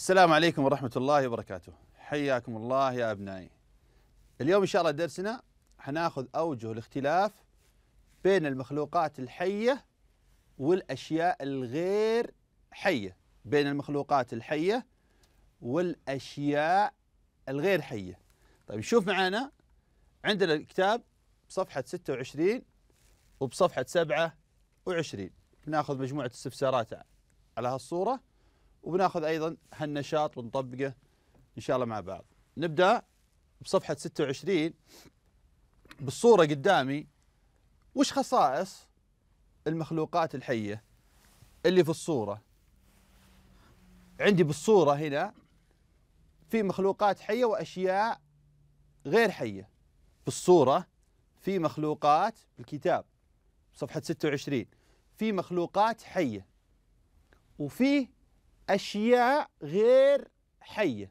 السلام عليكم ورحمة الله وبركاته حياكم الله يا أبنائي اليوم إن شاء الله درسنا حناخذ أوجه الاختلاف بين المخلوقات الحية والأشياء الغير حية بين المخلوقات الحية والأشياء الغير حية طيب نشوف معانا عندنا الكتاب بصفحة 26 وبصفحة 27 ناخذ مجموعة استفسارات على هالصورة وبناخذ ايضا هالنشاط ونطبقه ان شاء الله مع بعض. نبدا بصفحه 26 بالصوره قدامي وش خصائص المخلوقات الحيه اللي في الصوره؟ عندي بالصوره هنا في مخلوقات حيه واشياء غير حيه. بالصوره في مخلوقات بالكتاب صفحه 26 في مخلوقات حيه وفي أشياء غير حية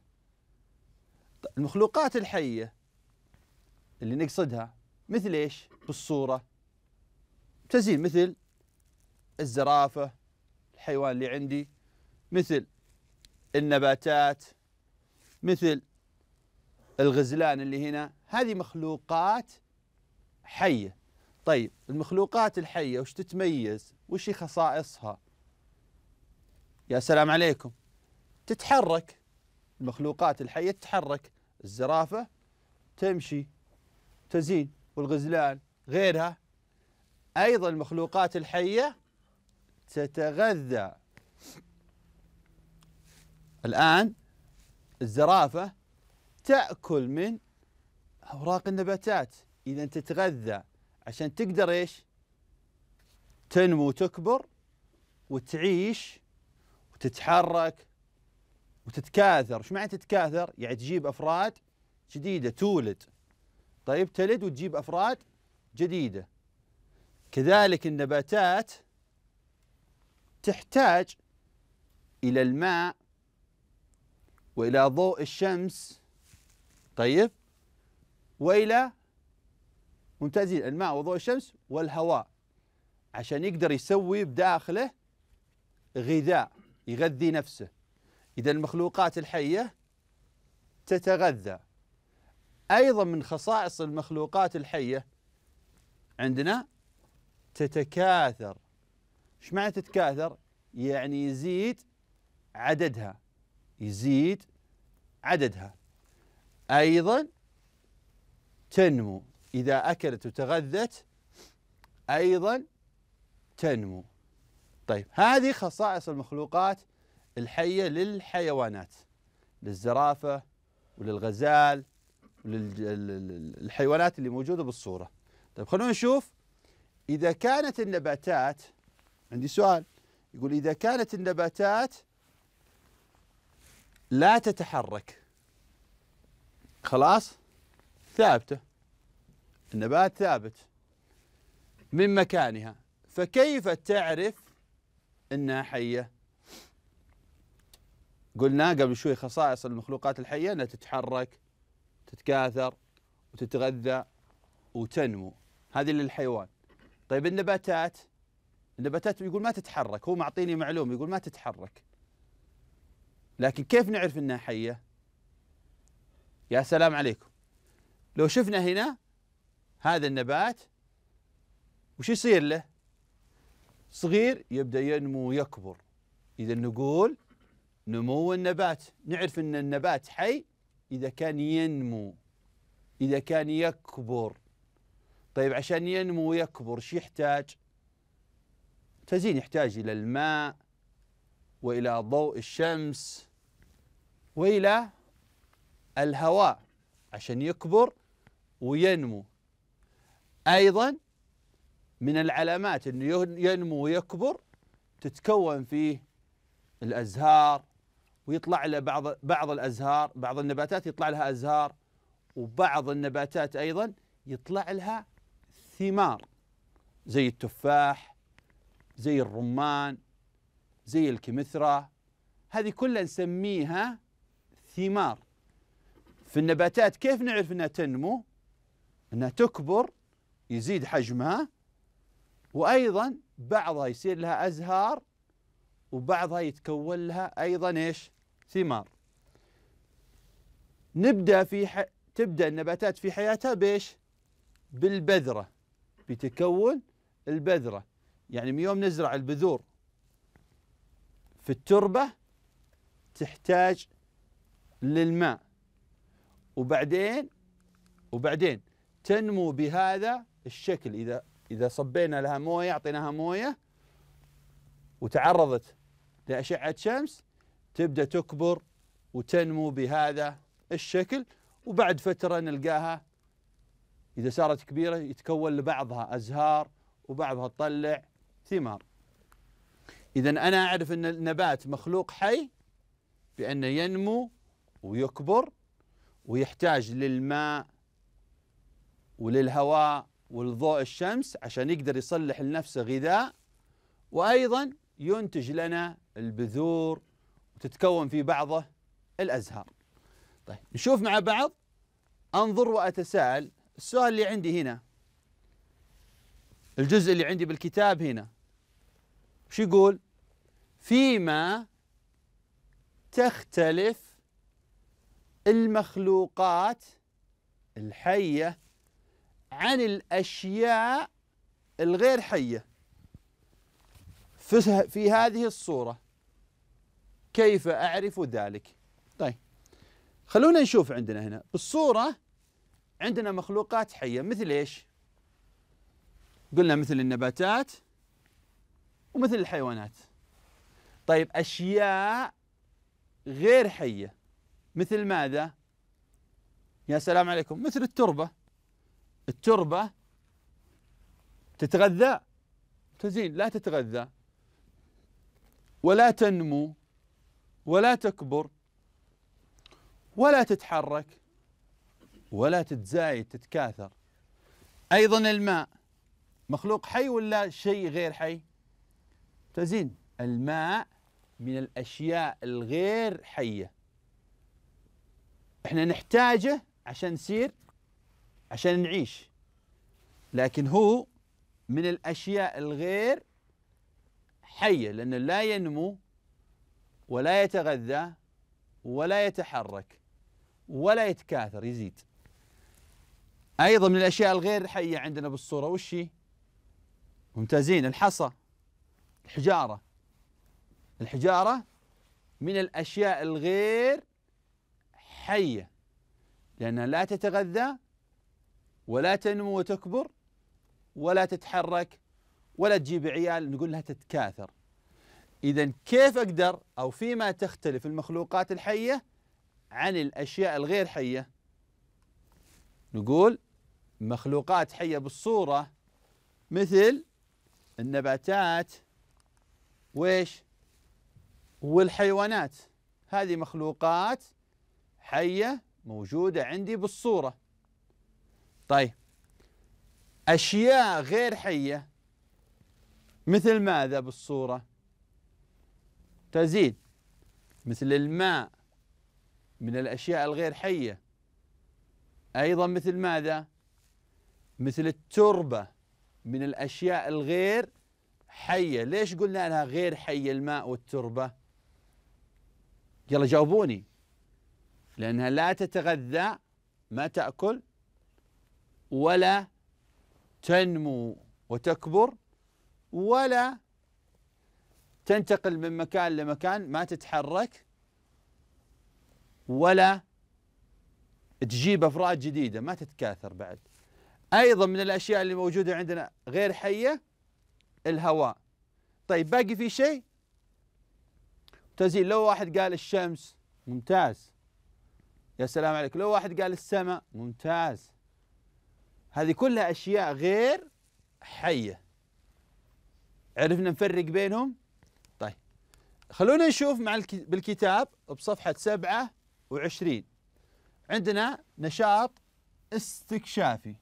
المخلوقات الحية اللي نقصدها مثل إيش بالصورة تزين مثل الزرافة الحيوان اللي عندي مثل النباتات مثل الغزلان اللي هنا هذه مخلوقات حية طيب المخلوقات الحية وش تتميز وش خصائصها يا سلام عليكم تتحرك المخلوقات الحية تتحرك الزرافة تمشي تزين والغزلان غيرها أيضا المخلوقات الحية تتغذى الآن الزرافة تأكل من أوراق النباتات إذا تتغذى عشان تقدر إيش تنمو وتكبر وتعيش وتتحرك وتتكاثر ايش معنى تتكاثر يعني تجيب أفراد جديدة تولد طيب تلد وتجيب أفراد جديدة كذلك النباتات تحتاج إلى الماء وإلى ضوء الشمس طيب وإلى ممتازين الماء وضوء الشمس والهواء عشان يقدر يسوي بداخله غذاء يغذي نفسه إذا المخلوقات الحية تتغذى أيضا من خصائص المخلوقات الحية عندنا تتكاثر ايش معنى تتكاثر؟ يعني يزيد عددها يزيد عددها أيضا تنمو إذا أكلت وتغذت أيضا تنمو طيب هذه خصائص المخلوقات الحية للحيوانات للزرافة وللغزال وللحيوانات اللي موجودة بالصورة طيب خلونا نشوف إذا كانت النباتات عندي سؤال يقول إذا كانت النباتات لا تتحرك خلاص ثابتة النبات ثابت من مكانها فكيف تعرف إنها حية قلنا قبل شوي خصائص المخلوقات الحية أنها تتحرك تتكاثر وتتغذى وتنمو هذه للحيوان طيب النباتات النباتات يقول ما تتحرك هو معطيني معلومة يقول ما تتحرك لكن كيف نعرف أنها حية يا سلام عليكم لو شفنا هنا هذا النبات وش يصير له صغير يبدأ ينمو ويكبر إذا نقول نمو النبات نعرف أن النبات حي إذا كان ينمو إذا كان يكبر طيب عشان ينمو ويكبر شو يحتاج؟ تزين يحتاج إلى الماء وإلى ضوء الشمس وإلى الهواء عشان يكبر وينمو أيضا من العلامات أنه ينمو ويكبر تتكون فيه الأزهار ويطلع له بعض بعض الأزهار بعض النباتات يطلع لها أزهار وبعض النباتات أيضا يطلع لها ثمار زي التفاح زي الرمان زي الكمثرى هذه كلها نسميها ثمار في النباتات كيف نعرف انها تنمو؟ انها تكبر يزيد حجمها وأيضا بعضها يصير لها أزهار وبعضها يتكون لها أيضا إيش ثمار نبدأ في ح... تبدأ النباتات في حياتها بإيش بالبذرة بتكون البذرة يعني من يوم نزرع البذور في التربة تحتاج للماء وبعدين وبعدين تنمو بهذا الشكل إذا إذا صبينا لها موية أعطيناها موية وتعرضت لأشعة شمس تبدأ تكبر وتنمو بهذا الشكل وبعد فترة نلقاها إذا صارت كبيرة يتكون لبعضها أزهار وبعضها تطلع ثمار إذا أنا أعرف أن النبات مخلوق حي بأنه ينمو ويكبر ويحتاج للماء وللهواء والضوء الشمس عشان يقدر يصلح لنفسه غذاء وأيضا ينتج لنا البذور وتتكون في بعضه الأزهار طيب نشوف مع بعض أنظر وأتساءل السؤال اللي عندي هنا الجزء اللي عندي بالكتاب هنا وش يقول فيما تختلف المخلوقات الحيه عن الأشياء الغير حية في هذه الصورة كيف أعرف ذلك طيب خلونا نشوف عندنا هنا بالصورة عندنا مخلوقات حية مثل إيش قلنا مثل النباتات ومثل الحيوانات طيب أشياء غير حية مثل ماذا يا سلام عليكم مثل التربة التربة تتغذى تزين لا تتغذى ولا تنمو ولا تكبر ولا تتحرك ولا تتزايد تتكاثر ايضا الماء مخلوق حي ولا شيء غير حي تزين الماء من الاشياء الغير حيه احنا نحتاجه عشان نصير عشان نعيش لكن هو من الأشياء الغير حية لأنه لا ينمو ولا يتغذى ولا يتحرك ولا يتكاثر يزيد أيضا من الأشياء الغير حية عندنا بالصورة هي؟ ممتازين الحصى الحجارة الحجارة من الأشياء الغير حية لأنها لا تتغذى ولا تنمو وتكبر ولا تتحرك ولا تجيب عيال نقول لها تتكاثر إذا كيف أقدر أو فيما تختلف المخلوقات الحية عن الأشياء الغير حية نقول مخلوقات حية بالصورة مثل النباتات وإيش والحيوانات هذه مخلوقات حية موجودة عندي بالصورة طيب أشياء غير حية مثل ماذا بالصورة تزيد مثل الماء من الأشياء الغير حية أيضا مثل ماذا مثل التربة من الأشياء الغير حية ليش قلنا أنها غير حية الماء والتربة يلا جاوبوني لأنها لا تتغذى ما تأكل ولا تنمو وتكبر ولا تنتقل من مكان لمكان ما تتحرك ولا تجيب افراد جديده ما تتكاثر بعد. ايضا من الاشياء اللي موجوده عندنا غير حيه الهواء. طيب باقي في شيء؟ تزيل لو واحد قال الشمس ممتاز. يا سلام عليك، لو واحد قال السماء ممتاز. هذه كلها أشياء غير حية عرفنا نفرق بينهم طيب خلونا نشوف مع بالكتاب بصفحة سبعة وعشرين عندنا نشاط استكشافي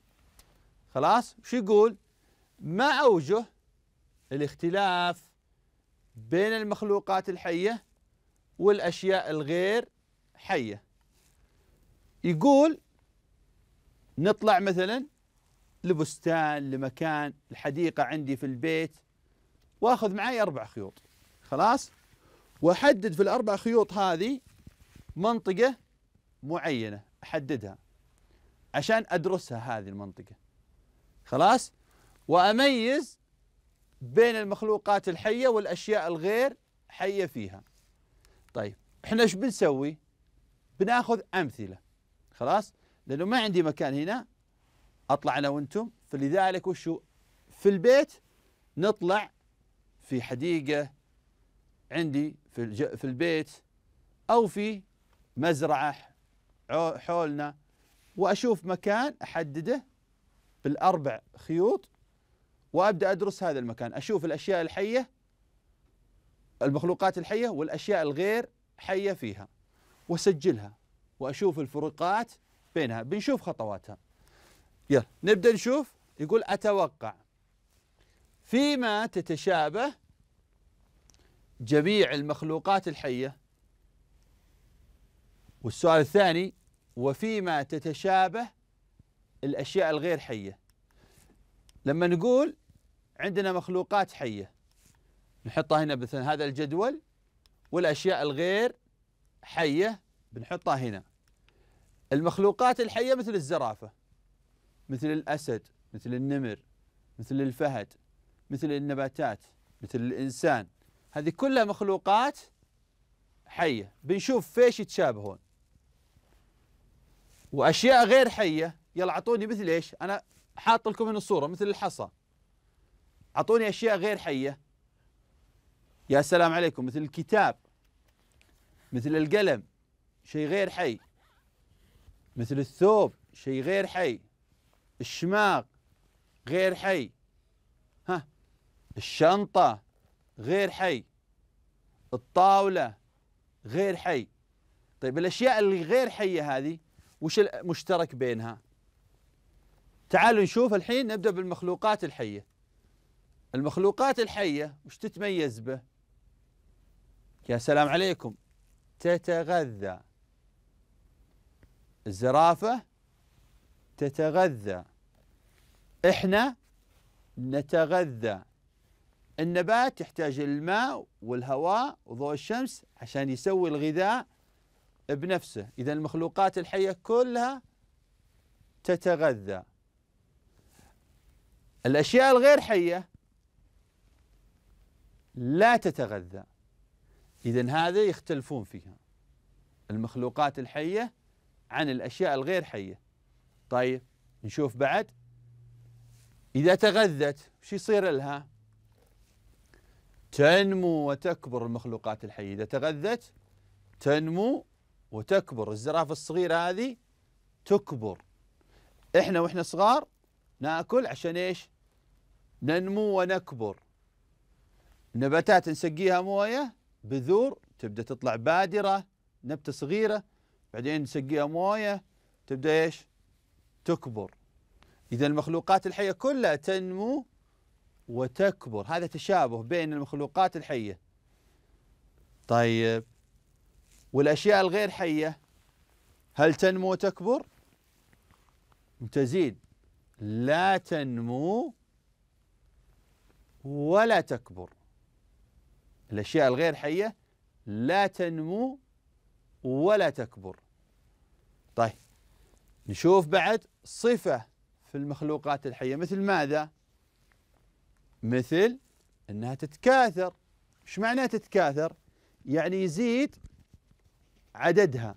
خلاص شو يقول ما أوجه الاختلاف بين المخلوقات الحية والأشياء الغير حية يقول نطلع مثلا لبستان لمكان الحديقة عندي في البيت وأخذ معي أربع خيوط خلاص وأحدد في الأربع خيوط هذه منطقة معينة أحددها عشان أدرسها هذه المنطقة خلاص وأميز بين المخلوقات الحية والأشياء الغير حية فيها طيب احنا ايش بنسوي بناخذ أمثلة خلاص لأنه ما عندي مكان هنا اطلع انا وانتم فلذلك وشو في البيت نطلع في حديقه عندي في في البيت او في مزرعه حولنا واشوف مكان احدده بالاربع خيوط وابدا ادرس هذا المكان، اشوف الاشياء الحيه المخلوقات الحيه والاشياء الغير حيه فيها واسجلها واشوف الفروقات بينها، بنشوف خطواتها. يلا نبدأ نشوف يقول أتوقع فيما تتشابه جميع المخلوقات الحية والسؤال الثاني وفيما تتشابه الأشياء الغير حية لما نقول عندنا مخلوقات حية نحطها هنا مثلا هذا الجدول والأشياء الغير حية بنحطها هنا المخلوقات الحية مثل الزرافة مثل الأسد مثل النمر مثل الفهد مثل النباتات مثل الإنسان هذه كلها مخلوقات حية بنشوف فيش يتشابهون وأشياء غير حية يلا أعطوني مثل إيش أنا حاط لكم هنا الصورة مثل الحصى أعطوني أشياء غير حية يا سلام عليكم مثل الكتاب مثل القلم شيء غير حي مثل الثوب شيء غير حي الشماغ غير حي ها الشنطة غير حي الطاولة غير حي طيب الأشياء اللي غير حية هذه وش المشترك بينها تعالوا نشوف الحين نبدأ بالمخلوقات الحية المخلوقات الحية وش تتميز به يا سلام عليكم تتغذى الزرافة تتغذى احنا نتغذى النبات يحتاج الماء والهواء وضوء الشمس عشان يسوي الغذاء بنفسه إذا المخلوقات الحية كلها تتغذى الأشياء الغير حية لا تتغذى إذا هذا يختلفون فيها المخلوقات الحية عن الأشياء الغير حية طيب نشوف بعد إذا تغذت شو يصير لها؟ تنمو وتكبر المخلوقات الحية إذا تغذت تنمو وتكبر الزرافة الصغيرة هذه تكبر إحنا وإحنا صغار ناكل عشان إيش ننمو ونكبر نباتات نسقيها موية بذور تبدأ تطلع بادرة نبتة صغيرة بعدين نسقيها موية تبدأ إيش تكبر إذا المخلوقات الحية كلها تنمو وتكبر هذا تشابه بين المخلوقات الحية طيب والأشياء الغير حية هل تنمو وتكبر تزيد لا تنمو ولا تكبر الأشياء الغير حية لا تنمو ولا تكبر طيب نشوف بعد صفة في المخلوقات الحية مثل ماذا؟ مثل أنها تتكاثر ايش معنى تتكاثر؟ يعني يزيد عددها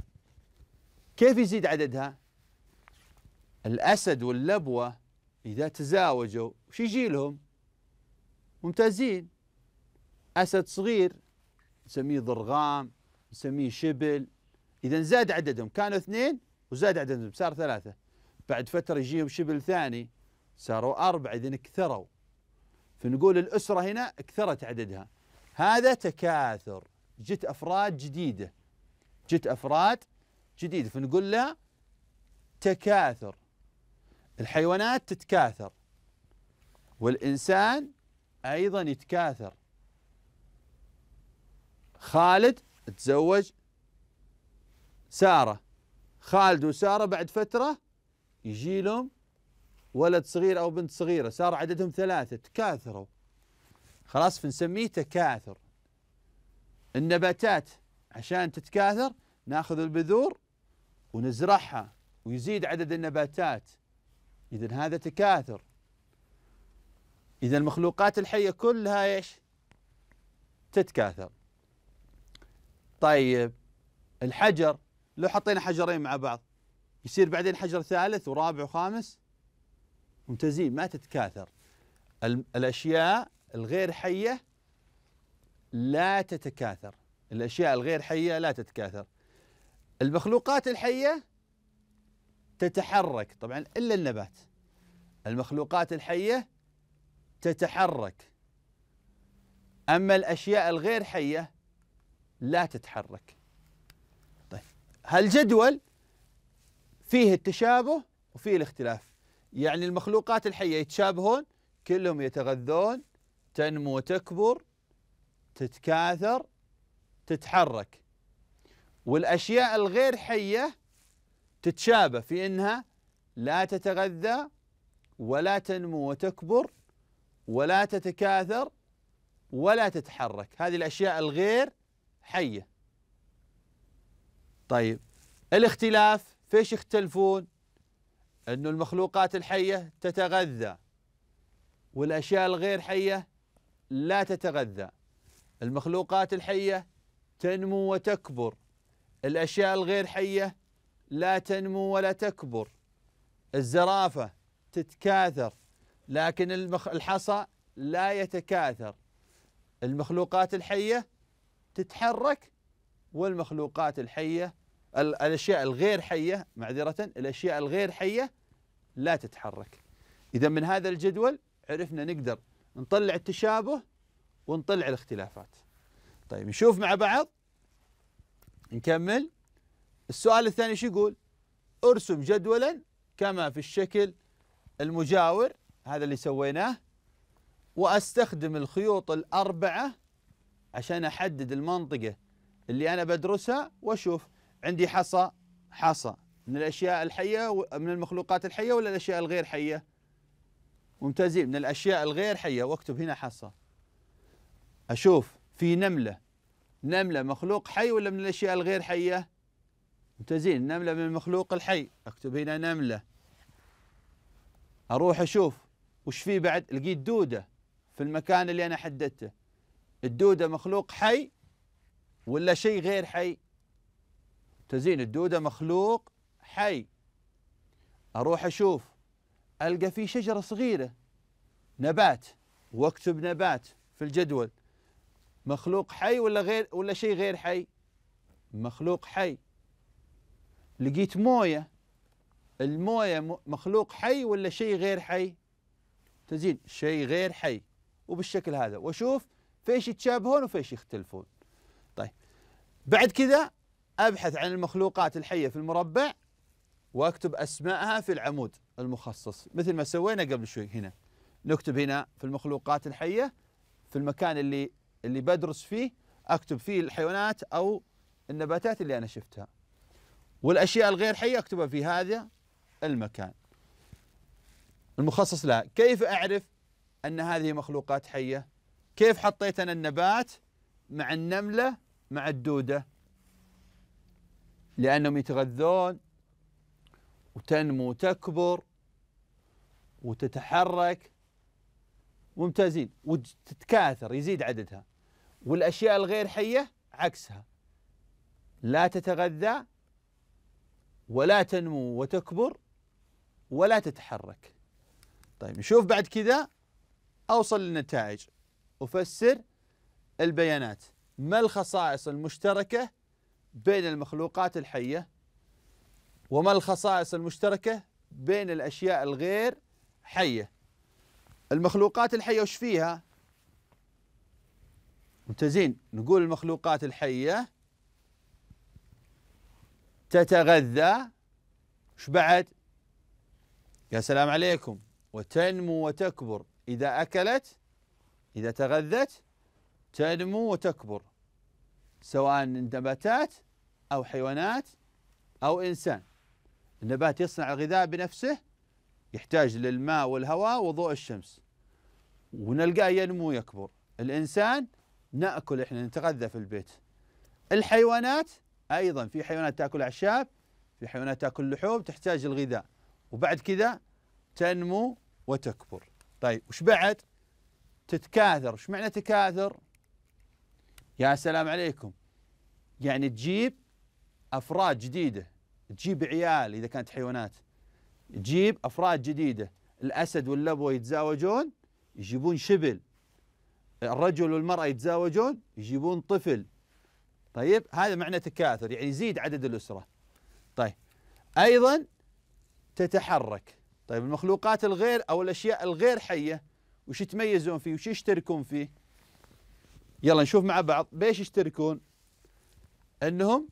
كيف يزيد عددها؟ الأسد واللبوة إذا تزاوجوا وش يجي لهم؟ ممتازين أسد صغير نسميه ضرغام نسميه شبل إذا زاد عددهم كانوا اثنين وزاد عددهم صار ثلاثة بعد فترة يجيهم شبل ثاني صاروا أربعة إذن كثروا فنقول الأسرة هنا كثرت عددها هذا تكاثر جت أفراد جديدة جت أفراد جديدة فنقول لها تكاثر الحيوانات تتكاثر والإنسان أيضا يتكاثر خالد تزوج سارة خالد وسارة بعد فترة يجي لهم ولد صغير أو بنت صغيرة صار عددهم ثلاثة تكاثروا خلاص فنسميه تكاثر النباتات عشان تتكاثر ناخذ البذور ونزرعها ويزيد عدد النباتات إذا هذا تكاثر إذا المخلوقات الحية كلها ايش؟ تتكاثر طيب الحجر لو حطينا حجرين مع بعض يصير بعدين حجر ثالث ورابع وخامس ممتازين ما تتكاثر الأشياء الغير حية لا تتكاثر الأشياء الغير حية لا تتكاثر المخلوقات الحية تتحرك طبعا إلا النبات المخلوقات الحية تتحرك أما الأشياء الغير حية لا تتحرك طيب هالجدول فيه التشابه وفيه الاختلاف يعني المخلوقات الحية يتشابهون كلهم يتغذون تنمو وتكبر تتكاثر تتحرك والأشياء الغير حية تتشابه في أنها لا تتغذى ولا تنمو وتكبر ولا تتكاثر ولا تتحرك هذه الأشياء الغير حية طيب الاختلاف فيش يختلفون أن المخلوقات الحية تتغذى والأشياء الغير حية لا تتغذى المخلوقات الحية تنمو وتكبر الأشياء الغير حية لا تنمو ولا تكبر الزرافة تتكاثر لكن الحصى لا يتكاثر المخلوقات الحية تتحرك والمخلوقات الحية الأشياء الغير حية معذرة الأشياء الغير حية لا تتحرك إذا من هذا الجدول عرفنا نقدر نطلع التشابه ونطلع الاختلافات طيب نشوف مع بعض نكمل السؤال الثاني شو يقول ارسم جدولا كما في الشكل المجاور هذا اللي سويناه واستخدم الخيوط الاربعه عشان احدد المنطقه اللي انا بدرسها واشوف عندي حصى حصى من الاشياء الحيه من المخلوقات الحيه ولا الاشياء الغير حيه؟ ممتازين من الاشياء الغير حيه واكتب هنا حصى اشوف في نمله نمله مخلوق حي ولا من الاشياء الغير حيه؟ ممتازين نمله من المخلوق الحي اكتب هنا نمله اروح اشوف وش في بعد لقيت دوده في المكان اللي انا حددته الدوده مخلوق حي ولا شيء غير حي؟ تزين الدوده مخلوق حي اروح اشوف القى في شجره صغيره نبات واكتب نبات في الجدول مخلوق حي ولا غير ولا شيء غير حي مخلوق حي لقيت مويه المويه مخلوق حي ولا شيء غير حي تزين شيء غير حي وبالشكل هذا واشوف فيش يتشابهون وفيش يختلفون طيب بعد كذا أبحث عن المخلوقات الحية في المربع وأكتب أسماءها في العمود المخصص مثل ما سوينا قبل شوي هنا نكتب هنا في المخلوقات الحية في المكان اللي اللي بدرس فيه أكتب فيه الحيوانات أو النباتات اللي أنا شفتها والأشياء الغير حية أكتبها في هذا المكان المخصص لها كيف أعرف أن هذه مخلوقات حية كيف حطيت أنا النبات مع النملة مع الدودة لأنهم يتغذون وتنمو وتكبر وتتحرك ممتازين وتتكاثر يزيد عددها والأشياء الغير حية عكسها لا تتغذى ولا تنمو وتكبر ولا تتحرك طيب نشوف بعد كذا أوصل للنتائج أفسر البيانات ما الخصائص المشتركة بين المخلوقات الحيه وما الخصائص المشتركه بين الاشياء الغير حيه المخلوقات الحيه وش فيها ممتازين نقول المخلوقات الحيه تتغذى وش بعد يا سلام عليكم وتنمو وتكبر اذا اكلت اذا تغذت تنمو وتكبر سواء نباتات أو حيوانات أو إنسان النبات يصنع الغذاء بنفسه يحتاج للماء والهواء وضوء الشمس ونلقاه ينمو يكبر الإنسان نأكل إحنا نتغذى في البيت الحيوانات أيضا في حيوانات تأكل أعشاب في حيوانات تأكل لحوم تحتاج الغذاء وبعد كذا تنمو وتكبر طيب وش بعد تتكاثر وش معنى تكاثر يا سلام عليكم يعني تجيب افراد جديده تجيب عيال اذا كانت حيوانات تجيب افراد جديده الاسد واللبوه يتزاوجون يجيبون شبل الرجل والمراه يتزاوجون يجيبون طفل طيب هذا معنى تكاثر يعني يزيد عدد الاسره طيب ايضا تتحرك طيب المخلوقات الغير او الاشياء الغير حيه وش يتميزون فيه وش يشتركون فيه يلا نشوف مع بعض بيش يشتركون انهم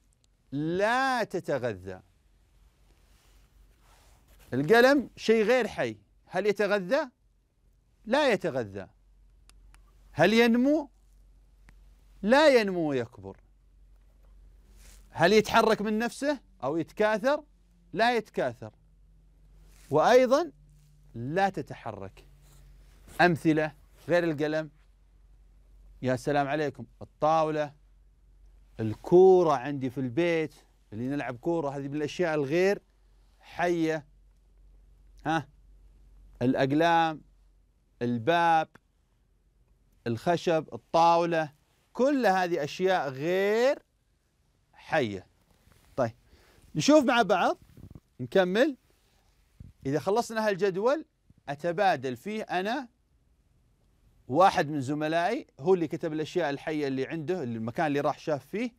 لا تتغذى القلم شيء غير حي هل يتغذى لا يتغذى هل ينمو لا ينمو ويكبر هل يتحرك من نفسه او يتكاثر لا يتكاثر وايضا لا تتحرك امثله غير القلم يا سلام عليكم الطاولة الكورة عندي في البيت اللي نلعب كورة هذه من الأشياء الغير حية ها الأقلام الباب الخشب الطاولة كل هذه أشياء غير حية طيب نشوف مع بعض نكمل إذا خلصنا هالجدول أتبادل فيه أنا واحد من زملائي هو اللي كتب الاشياء الحيه اللي عنده المكان اللي راح شاف فيه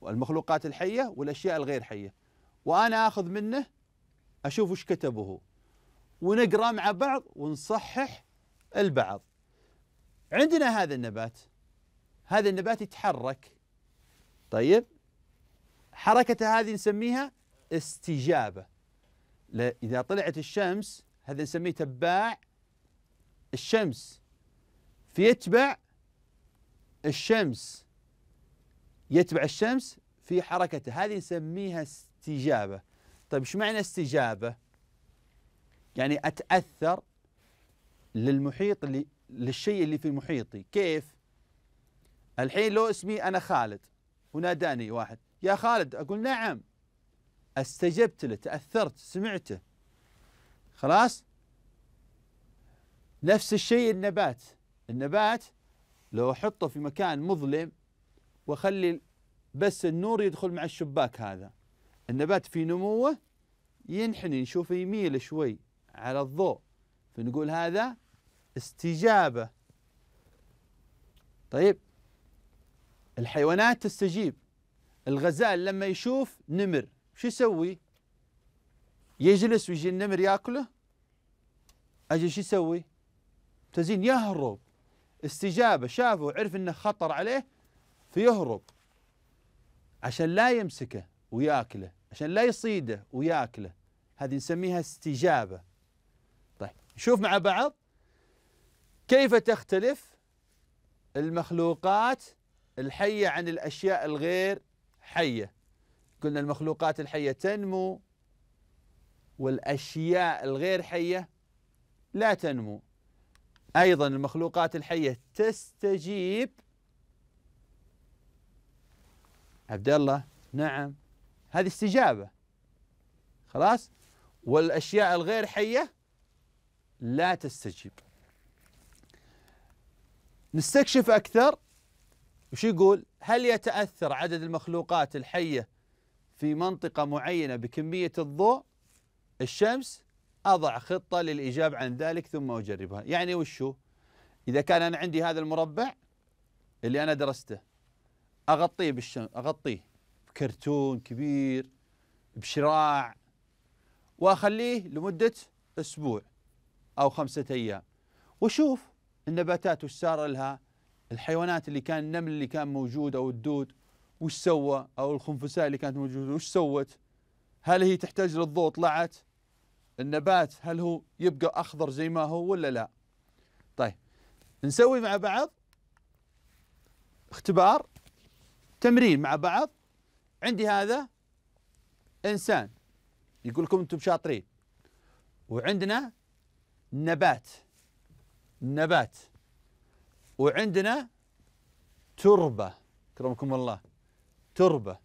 والمخلوقات الحيه والاشياء الغير حيه وانا اخذ منه اشوف وش كتبه هو ونقرا مع بعض ونصحح البعض عندنا هذا النبات هذا النبات يتحرك طيب حركته هذه نسميها استجابه اذا طلعت الشمس هذا نسميه تباع الشمس فيتبع الشمس يتبع الشمس في حركته هذه نسميها استجابة طيب ايش معنى استجابة يعني أتأثر للمحيط اللي للشيء اللي في محيطي كيف الحين لو اسمي أنا خالد وناداني واحد يا خالد أقول نعم استجبت له تأثرت سمعته خلاص نفس الشيء النبات النبات لو احطه في مكان مظلم واخلي بس النور يدخل مع الشباك هذا النبات في نموه ينحني نشوفه يميل شوي على الضوء فنقول هذا استجابة طيب الحيوانات تستجيب الغزال لما يشوف نمر شو يسوي يجلس ويجي النمر ياكله أجل شو يسوي تزين يهرب استجابة شافه وعرف انه خطر عليه فيهرب عشان لا يمسكه وياكله عشان لا يصيده وياكله هذه نسميها استجابة طيب نشوف مع بعض كيف تختلف المخلوقات الحية عن الأشياء الغير حية قلنا المخلوقات الحية تنمو والأشياء الغير حية لا تنمو أيضا المخلوقات الحية تستجيب عبد الله نعم هذه استجابة خلاص والأشياء الغير حية لا تستجيب نستكشف أكثر وش يقول هل يتأثر عدد المخلوقات الحية في منطقة معينة بكمية الضوء الشمس أضع خطة للإجابة عن ذلك ثم أجربها يعني وشو إذا كان أنا عندي هذا المربع اللي أنا درسته أغطيه بالشن أغطيه بكرتون كبير بشراع وأخليه لمدة أسبوع أو خمسة أيام وشوف النباتات وش صار لها الحيوانات اللي كان النمل اللي كان موجود أو الدود وش سوى أو الخنفساء اللي كانت موجودة وش سوت هل هي تحتاج للضوء طلعت النبات هل هو يبقى أخضر زي ما هو ولا لا طيب نسوي مع بعض اختبار تمرين مع بعض عندي هذا إنسان يقول لكم أنتم شاطرين وعندنا نبات نبات وعندنا تربة كرمكم الله تربة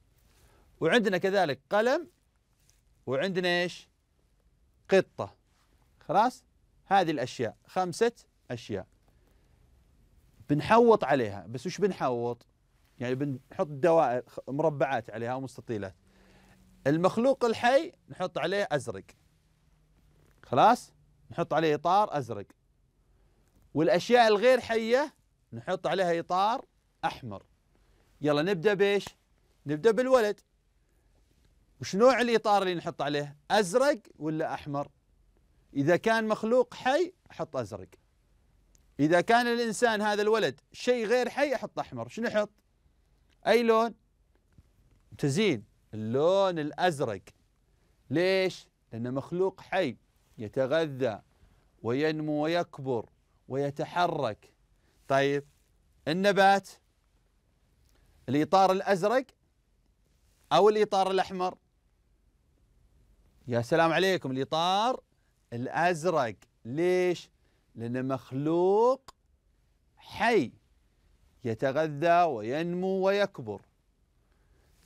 وعندنا كذلك قلم وعندنا ايش؟ قطة خلاص هذه الأشياء خمسة أشياء بنحوط عليها بس وش بنحوط يعني بنحط دوائر مربعات عليها ومستطيلات المخلوق الحي نحط عليه أزرق خلاص نحط عليه إطار أزرق والأشياء الغير حية نحط عليها إطار أحمر يلا نبدأ بإيش نبدأ بالولد وش نوع الإطار اللي نحط عليه أزرق ولا أحمر إذا كان مخلوق حي أحط أزرق إذا كان الإنسان هذا الولد شيء غير حي أحط أحمر شنو نحط؟ أي لون تزين اللون الأزرق ليش لأنه مخلوق حي يتغذى وينمو ويكبر ويتحرك طيب النبات الإطار الأزرق أو الإطار الأحمر يا سلام عليكم الإطار الأزرق ليش؟ لأنه مخلوق حي يتغذى وينمو ويكبر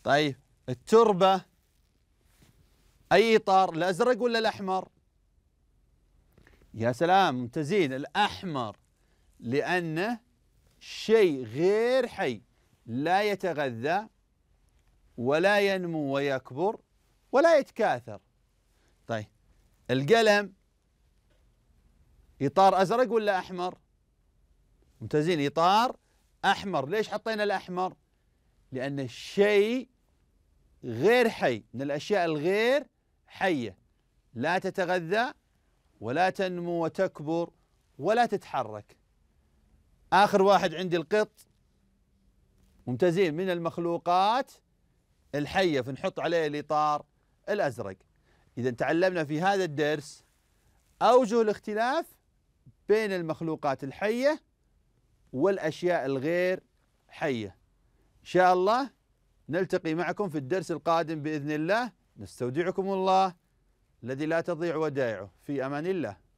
طيب التربة أي إطار الأزرق ولا الأحمر؟ يا سلام ممتازين الأحمر لأنه شيء غير حي لا يتغذى ولا ينمو ويكبر ولا يتكاثر القلم إطار أزرق ولا أحمر ممتازين إطار أحمر ليش حطينا الأحمر لأن الشيء غير حي من الأشياء الغير حية لا تتغذى ولا تنمو وتكبر ولا تتحرك آخر واحد عندي القط ممتازين من المخلوقات الحية فنحط عليه الإطار الأزرق إذا تعلمنا في هذا الدرس أوجه الاختلاف بين المخلوقات الحية والأشياء الغير حية إن شاء الله نلتقي معكم في الدرس القادم بإذن الله نستودعكم الله الذي لا تضيع ودائعه في أمان الله